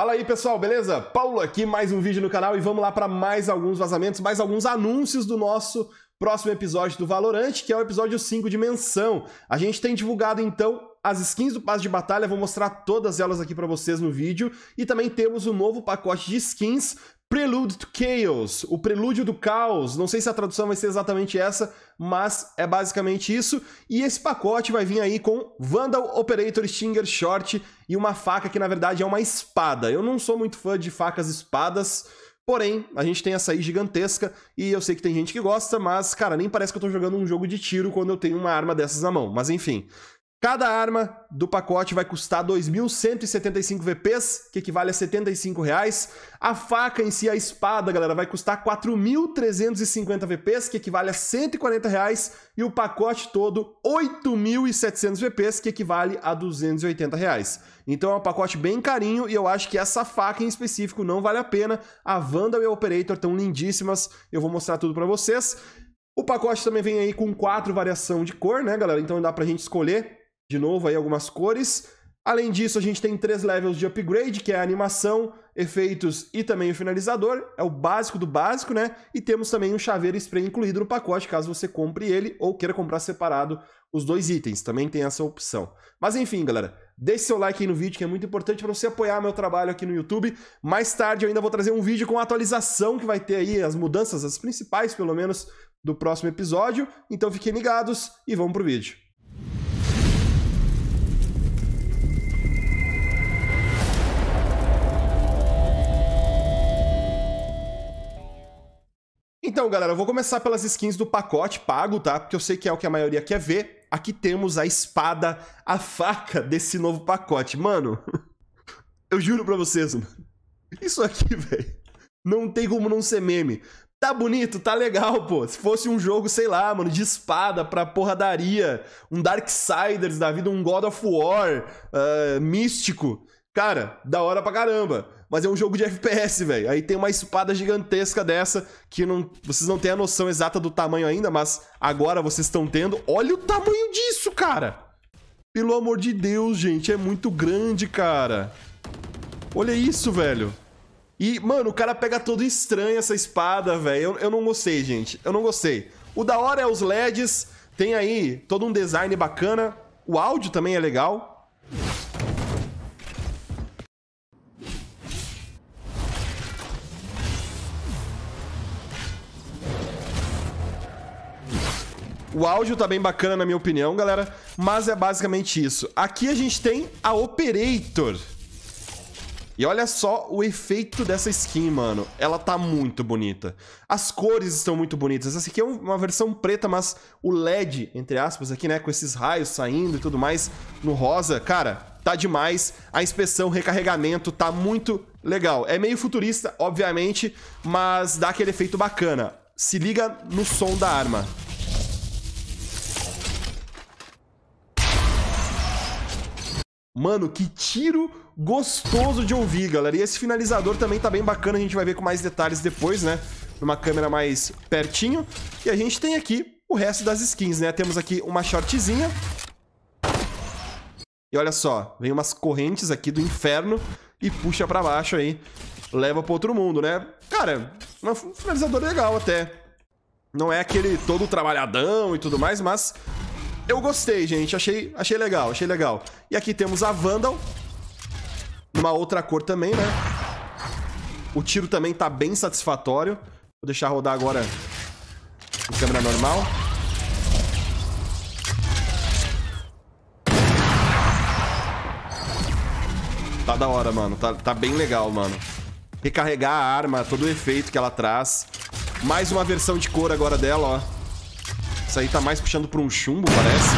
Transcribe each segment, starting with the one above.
Fala aí pessoal, beleza? Paulo aqui, mais um vídeo no canal e vamos lá para mais alguns vazamentos, mais alguns anúncios do nosso próximo episódio do Valorante, que é o episódio 5 de menção. A gente tem divulgado então as skins do passe de batalha, vou mostrar todas elas aqui para vocês no vídeo e também temos o um novo pacote de skins Prelude to Chaos, o prelúdio do caos. Não sei se a tradução vai ser exatamente essa, mas é basicamente isso. E esse pacote vai vir aí com Vandal Operator Stinger Short e uma faca que na verdade é uma espada. Eu não sou muito fã de facas espadas, porém a gente tem essa aí gigantesca e eu sei que tem gente que gosta, mas cara, nem parece que eu tô jogando um jogo de tiro quando eu tenho uma arma dessas na mão. Mas enfim, Cada arma do pacote vai custar 2.175 VPs, que equivale a 75 reais. A faca em si, a espada, galera, vai custar 4.350 VPs, que equivale a 140 reais. E o pacote todo, 8.700 VPs, que equivale a 280 reais. Então é um pacote bem carinho e eu acho que essa faca em específico não vale a pena. A Vandal e a Operator estão lindíssimas, eu vou mostrar tudo para vocês. O pacote também vem aí com quatro variação de cor, né, galera? Então dá pra gente escolher de novo aí algumas cores. Além disso, a gente tem três levels de upgrade, que é a animação, efeitos e também o finalizador. É o básico do básico, né? E temos também um chaveiro spray incluído no pacote, caso você compre ele ou queira comprar separado os dois itens. Também tem essa opção. Mas enfim, galera, deixe seu like aí no vídeo, que é muito importante para você apoiar meu trabalho aqui no YouTube. Mais tarde eu ainda vou trazer um vídeo com a atualização que vai ter aí, as mudanças, as principais pelo menos, do próximo episódio. Então fiquem ligados e vamos pro vídeo. Então, galera, eu vou começar pelas skins do pacote pago, tá? Porque eu sei que é o que a maioria quer ver. Aqui temos a espada, a faca desse novo pacote. Mano, eu juro pra vocês, mano. Isso aqui, velho, não tem como não ser meme. Tá bonito, tá legal, pô. Se fosse um jogo, sei lá, mano, de espada pra daria. um Darksiders da vida, um God of War, uh, místico, Cara, da hora pra caramba. Mas é um jogo de FPS, velho. Aí tem uma espada gigantesca dessa que não, vocês não têm a noção exata do tamanho ainda, mas agora vocês estão tendo. Olha o tamanho disso, cara! Pelo amor de Deus, gente, é muito grande, cara. Olha isso, velho. E, mano, o cara pega todo estranho essa espada, velho. Eu, eu não gostei, gente. Eu não gostei. O da hora é os LEDs. Tem aí todo um design bacana. O áudio também é legal. O áudio tá bem bacana, na minha opinião, galera. Mas é basicamente isso. Aqui a gente tem a Operator. E olha só o efeito dessa skin, mano. Ela tá muito bonita. As cores estão muito bonitas. Essa aqui é uma versão preta, mas o LED, entre aspas, aqui, né? Com esses raios saindo e tudo mais no rosa. Cara, tá demais. A inspeção, recarregamento, tá muito legal. É meio futurista, obviamente, mas dá aquele efeito bacana. Se liga no som da arma. Mano, que tiro gostoso de ouvir, galera. E esse finalizador também tá bem bacana, a gente vai ver com mais detalhes depois, né? Numa câmera mais pertinho. E a gente tem aqui o resto das skins, né? Temos aqui uma shortzinha. E olha só, vem umas correntes aqui do inferno e puxa pra baixo aí. Leva pro outro mundo, né? Cara, um finalizador legal até. Não é aquele todo trabalhadão e tudo mais, mas eu gostei, gente. Achei, achei legal, achei legal. E aqui temos a Vandal. Numa outra cor também, né? O tiro também tá bem satisfatório. Vou deixar rodar agora em câmera normal. Tá da hora, mano. Tá, tá bem legal, mano. Recarregar a arma, todo o efeito que ela traz. Mais uma versão de cor agora dela, ó. Isso aí tá mais puxando pra um chumbo, parece.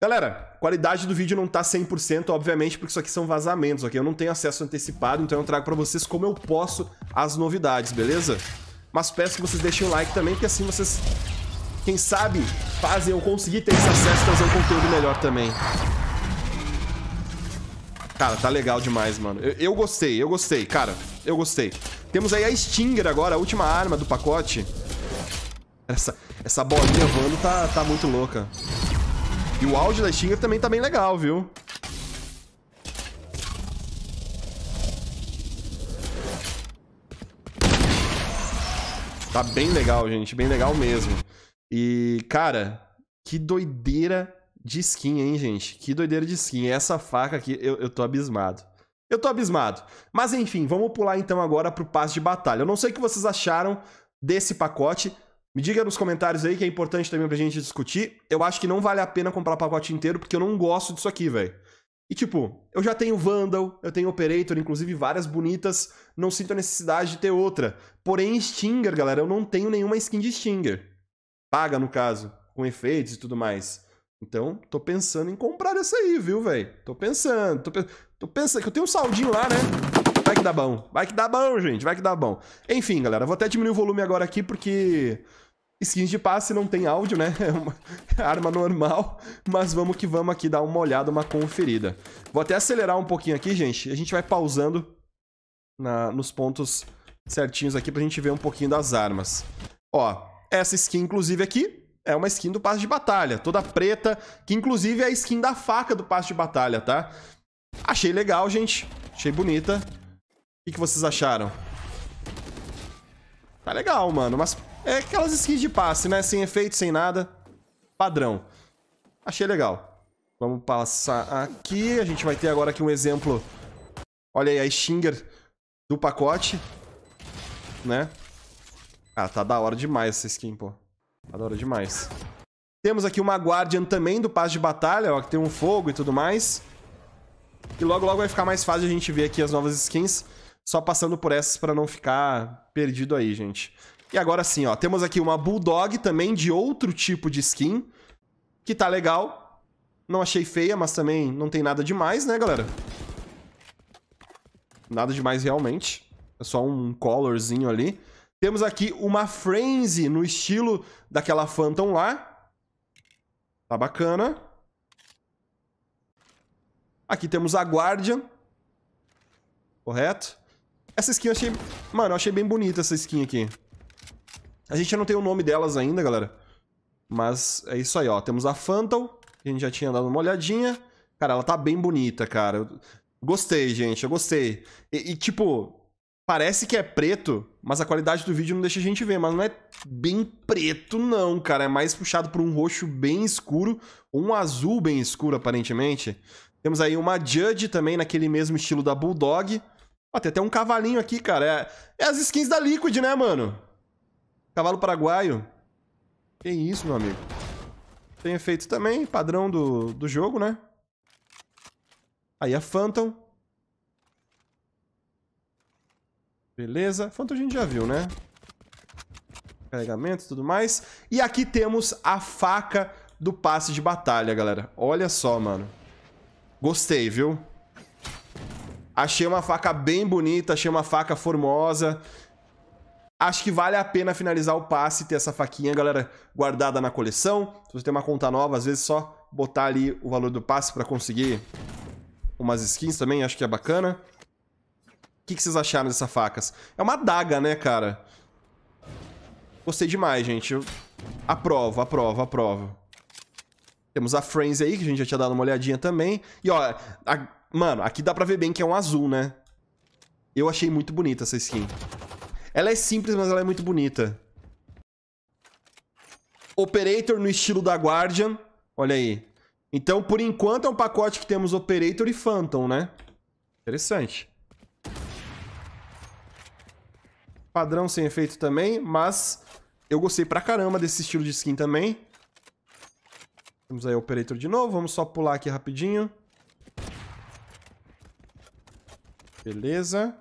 Galera, qualidade do vídeo não tá 100%, obviamente, porque isso aqui são vazamentos, ok? Eu não tenho acesso antecipado, então eu trago pra vocês como eu posso as novidades, beleza? Mas peço que vocês deixem o like também, que assim vocês, quem sabe, fazem eu conseguir ter esse acesso e trazer um conteúdo melhor também. Cara, tá legal demais, mano. Eu, eu gostei, eu gostei, cara. Eu gostei. Temos aí a Stinger agora, a última arma do pacote. Essa, essa bolinha voando tá, tá muito louca. E o áudio da Stinger também tá bem legal, viu? Tá bem legal, gente. Bem legal mesmo. E, cara, que doideira de skin, hein, gente? Que doideira de skin. Essa faca aqui, eu, eu tô abismado. Eu tô abismado. Mas enfim, vamos pular então agora pro passe de batalha. Eu não sei o que vocês acharam desse pacote. Me diga nos comentários aí que é importante também pra gente discutir. Eu acho que não vale a pena comprar o pacote inteiro porque eu não gosto disso aqui, velho. E tipo, eu já tenho Vandal, eu tenho Operator, inclusive várias bonitas, não sinto a necessidade de ter outra. Porém, Stinger, galera, eu não tenho nenhuma skin de Stinger. Paga, no caso, com efeitos e tudo mais. Então, tô pensando em comprar essa aí, viu, velho? Tô pensando, tô, pe... tô pensando que eu tenho um saldinho lá, né? Vai que dá bom. Vai que dá bom, gente, vai que dá bom. Enfim, galera, vou até diminuir o volume agora aqui porque skins de passe não tem áudio, né? É uma arma normal, mas vamos que vamos aqui dar uma olhada, uma conferida. Vou até acelerar um pouquinho aqui, gente. A gente vai pausando na... nos pontos certinhos aqui pra gente ver um pouquinho das armas. Ó, essa skin, inclusive, aqui, é uma skin do passe de batalha, toda preta, que inclusive é a skin da faca do passe de batalha, tá? Achei legal, gente. Achei bonita. O que, vocês acharam? Tá legal, mano. Mas é aquelas skins de passe, né? Sem efeito, sem nada. Padrão. Achei legal. Vamos passar aqui. A gente vai ter agora aqui um exemplo. Olha aí a Stinger do pacote. Né? Ah, tá da hora demais essa skin, pô. Adoro demais. Temos aqui uma Guardian também do Paz de Batalha, ó, que tem um fogo e tudo mais. E logo, logo vai ficar mais fácil a gente ver aqui as novas skins, só passando por essas para não ficar perdido aí, gente. E agora sim, ó, temos aqui uma Bulldog também de outro tipo de skin, que tá legal. Não achei feia, mas também não tem nada demais, né, galera? Nada demais realmente. É só um colorzinho ali. Temos aqui uma Frenzy no estilo daquela Phantom lá. Tá bacana. Aqui temos a Guardian. Correto? Essa skin eu achei... Mano, eu achei bem bonita essa skin aqui. A gente não tem o nome delas ainda, galera. Mas é isso aí, ó. Temos a Phantom, a gente já tinha dado uma olhadinha. Cara, ela tá bem bonita, cara. Gostei, gente. Eu gostei. e, e tipo, Parece que é preto, mas a qualidade do vídeo não deixa a gente ver. Mas não é bem preto, não, cara. É mais puxado por um roxo bem escuro, um azul bem escuro, aparentemente. Temos aí uma Judge também naquele mesmo estilo da Bulldog. Ó, tem até um cavalinho aqui, cara. É, é as skins da Liquid, né, mano? Cavalo paraguaio. Que isso, meu amigo. Tem efeito também, padrão do, do jogo, né? Aí a Phantom. Beleza? Quanto a gente já viu, né? Carregamento e tudo mais. E aqui temos a faca do passe de batalha, galera. Olha só, mano. Gostei, viu? Achei uma faca bem bonita, achei uma faca formosa. Acho que vale a pena finalizar o passe e ter essa faquinha, galera, guardada na coleção. Se você tem uma conta nova, às vezes é só botar ali o valor do passe para conseguir umas skins também, acho que é bacana que, que vocês acharam dessa facas? É uma adaga, né, cara? Gostei demais, gente. Aprovo, aprovo, aprovo. Temos a Friends aí, que a gente já tinha dado uma olhadinha também. E, ó, a... mano, aqui dá pra ver bem que é um azul, né? Eu achei muito bonita essa skin. Ela é simples, mas ela é muito bonita. Operator no estilo da Guardian. Olha aí. Então, por enquanto, é um pacote que temos Operator e Phantom, né? Interessante. Padrão sem efeito também, mas eu gostei pra caramba desse estilo de skin também. Temos aí o Operator de novo, vamos só pular aqui rapidinho. Beleza.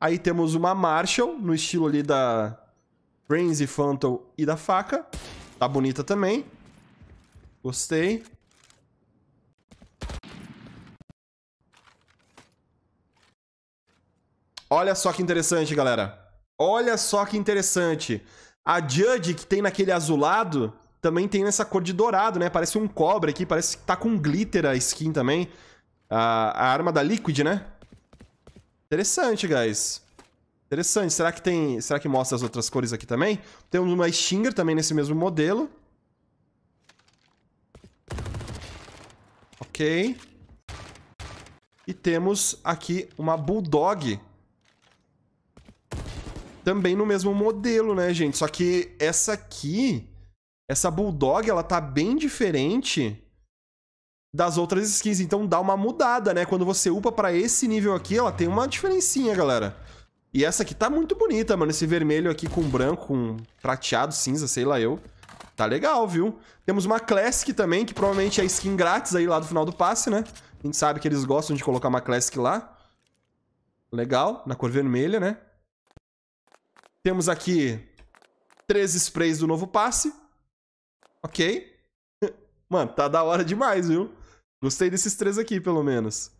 Aí temos uma Marshall, no estilo ali da Frenzy, Phantom e da faca. Tá bonita também. Gostei. Olha só que interessante, galera. Olha só que interessante. A Judge que tem naquele azulado também tem nessa cor de dourado, né? Parece um cobre aqui, parece que tá com glitter a skin também. A, a arma da Liquid, né? Interessante, guys. Interessante. Será que tem. Será que mostra as outras cores aqui também? Temos uma Stinger também nesse mesmo modelo. Ok. E temos aqui uma Bulldog também no mesmo modelo, né, gente? Só que essa aqui, essa Bulldog, ela tá bem diferente das outras skins, então dá uma mudada, né? Quando você upa para esse nível aqui, ela tem uma diferencinha, galera. E essa aqui tá muito bonita, mano, esse vermelho aqui com branco, com prateado, cinza, sei lá eu. Tá legal, viu? Temos uma Classic também, que provavelmente é skin grátis aí lá do final do passe, né? A gente sabe que eles gostam de colocar uma Classic lá. Legal, na cor vermelha, né? Temos aqui três sprays do novo passe. Ok. Mano, tá da hora demais, viu? Gostei desses três aqui, pelo menos.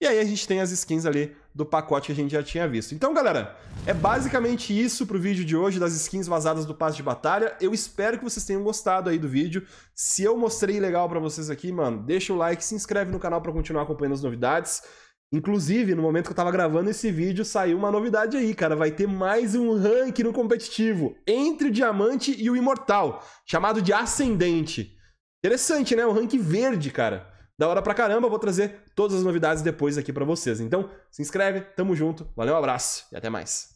E aí a gente tem as skins ali do pacote que a gente já tinha visto. Então, galera, é basicamente isso pro vídeo de hoje das skins vazadas do passe de batalha. Eu espero que vocês tenham gostado aí do vídeo. Se eu mostrei legal pra vocês aqui, mano, deixa o like, se inscreve no canal pra continuar acompanhando as novidades. Inclusive, no momento que eu tava gravando esse vídeo, saiu uma novidade aí, cara. Vai ter mais um rank no competitivo entre o diamante e o imortal, chamado de ascendente. Interessante, né? Um rank verde, cara. Da hora pra caramba, vou trazer todas as novidades depois aqui para vocês. Então, se inscreve, tamo junto, valeu, um abraço e até mais.